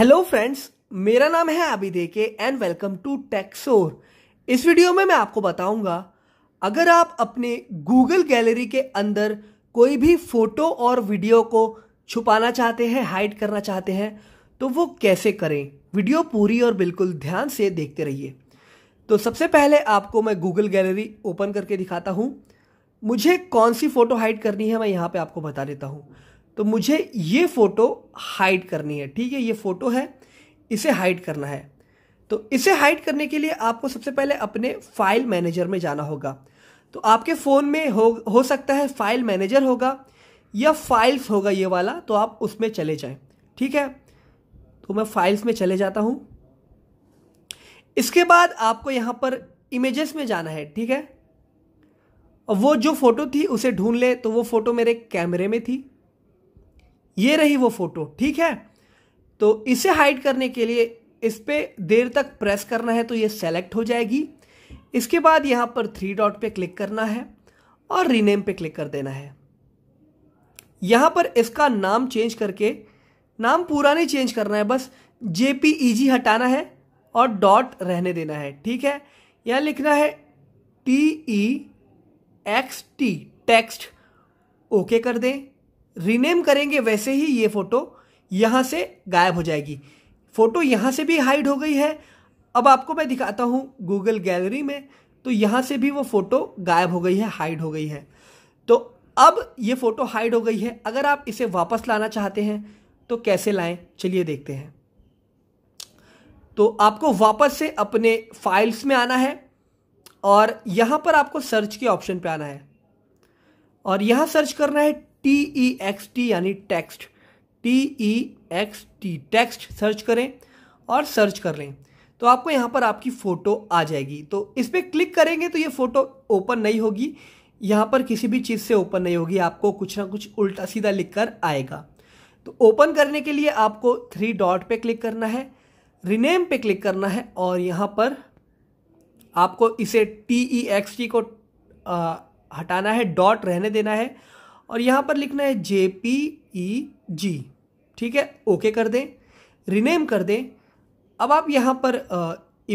hello friends मेरा नाम है आबिद के एंड वेलकम टू टेक्सोर इस वीडियो में मैं आपको बताऊंगा अगर आप अपने गूगल गैलरी के अंदर कोई भी फोटो और वीडियो को छुपाना चाहते हैं हाइड करना चाहते हैं तो वो कैसे करें वीडियो पूरी और बिल्कुल ध्यान से देखते रहिए तो सबसे पहले आपको मैं गूगल गैलरी ओपन करके दिखाता हूँ मुझे कौन सी फ़ोटो हाइड करनी है मैं यहाँ पर आपको बता देता हूँ तो मुझे ये फ़ोटो हाइड करनी है ठीक है ये फ़ोटो है इसे हाइड करना है तो इसे हाइड करने के लिए आपको सबसे पहले अपने फाइल मैनेजर में जाना होगा तो आपके फ़ोन में हो हो सकता है फाइल मैनेजर होगा या फाइल्स होगा ये वाला तो आप उसमें चले जाएं ठीक है तो मैं फाइल्स में चले जाता हूँ इसके बाद आपको यहाँ पर इमेजेस में जाना है ठीक है और वो जो फ़ोटो थी उसे ढूंढ ले तो वो फ़ोटो मेरे कैमरे में थी ये रही वो फ़ोटो ठीक है तो इसे हाइड करने के लिए इस पर देर तक प्रेस करना है तो ये सेलेक्ट हो जाएगी इसके बाद यहाँ पर थ्री डॉट पे क्लिक करना है और रीनेम पे क्लिक कर देना है यहाँ पर इसका नाम चेंज करके नाम पूरा नहीं चेंज करना है बस जे पी ई जी हटाना है और डॉट रहने देना है ठीक है यहाँ लिखना है T E X T text okay कर दें रीनेम करेंगे वैसे ही ये फ़ोटो यहाँ से गायब हो जाएगी फ़ोटो यहाँ से भी हाइड हो गई है अब आपको मैं दिखाता हूँ गूगल गैलरी में तो यहाँ से भी वो फ़ोटो गायब हो गई है हाइड हो गई है तो अब ये फ़ोटो हाइड हो गई है अगर आप इसे वापस लाना चाहते हैं तो कैसे लाएं चलिए देखते हैं तो आपको वापस से अपने फाइल्स में आना है और यहाँ पर आपको सर्च के ऑप्शन पे आना है और यहाँ सर्च करना है टी ई एक्स टी यानी text T E X T text search करें और सर्च कर लें तो आपको यहाँ पर आपकी फ़ोटो आ जाएगी तो इस पर क्लिक करेंगे तो ये फ़ोटो ओपन नहीं होगी यहाँ पर किसी भी चीज़ से ओपन नहीं होगी आपको कुछ ना कुछ उल्टा सीधा लिख कर आएगा तो ओपन करने के लिए आपको थ्री डॉट पे क्लिक करना है रिनेम पे क्लिक करना है और यहाँ पर आपको इसे टी ई एक्स टी को आ, हटाना है डॉट रहने देना है और यहाँ पर लिखना है जे पी ई जी ठीक है ओके कर दें रिनेम कर दें अब आप यहाँ पर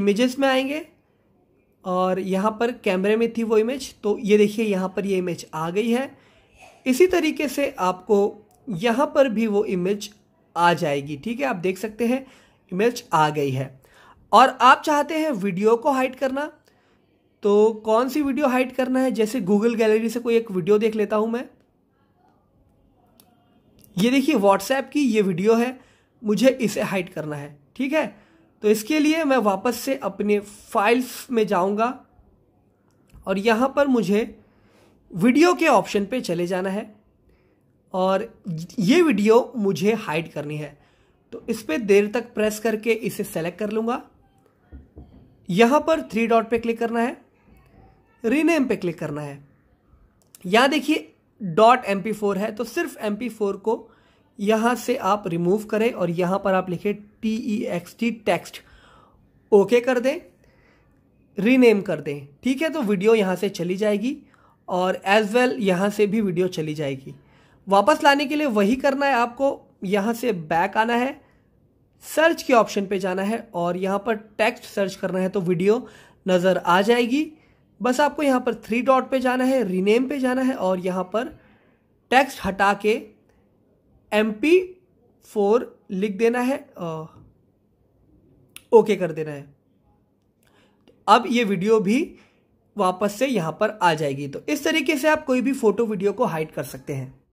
इमेजेस में आएंगे और यहाँ पर कैमरे में थी वो इमेज तो ये देखिए यहाँ पर ये इमेज आ गई है इसी तरीके से आपको यहाँ पर भी वो इमेज आ जाएगी ठीक है आप देख सकते हैं इमेज आ गई है और आप चाहते हैं वीडियो को हाइड करना तो कौन सी वीडियो हाइड करना है जैसे गूगल गैलरी से कोई एक वीडियो देख लेता हूँ मैं ये देखिए व्हाट्सएप की ये वीडियो है मुझे इसे हाइड करना है ठीक है तो इसके लिए मैं वापस से अपने फाइल्स में जाऊंगा और यहाँ पर मुझे वीडियो के ऑप्शन पे चले जाना है और ये वीडियो मुझे हाइड करनी है तो इस पर देर तक प्रेस करके इसे सेलेक्ट कर लूँगा यहाँ पर थ्री डॉट पे क्लिक करना है रीनेम पे क्लिक करना है यहाँ देखिए डॉट एम फोर है तो सिर्फ एम फोर को यहाँ से आप रिमूव करें और यहाँ पर आप लिखें T E X T text okay कर दें रीनेम कर दें ठीक है तो वीडियो यहाँ से चली जाएगी और एज वेल well यहाँ से भी वीडियो चली जाएगी वापस लाने के लिए वही करना है आपको यहाँ से बैक आना है सर्च के ऑप्शन पे जाना है और यहाँ पर टेक्स्ट सर्च करना है तो वीडियो नज़र आ जाएगी बस आपको यहाँ पर थ्री डॉट पे जाना है रीनेम पे जाना है और यहाँ पर टेक्स्ट हटा के एम पी फोर लिख देना है ओके कर देना है अब ये वीडियो भी वापस से यहाँ पर आ जाएगी तो इस तरीके से आप कोई भी फोटो वीडियो को हाइड कर सकते हैं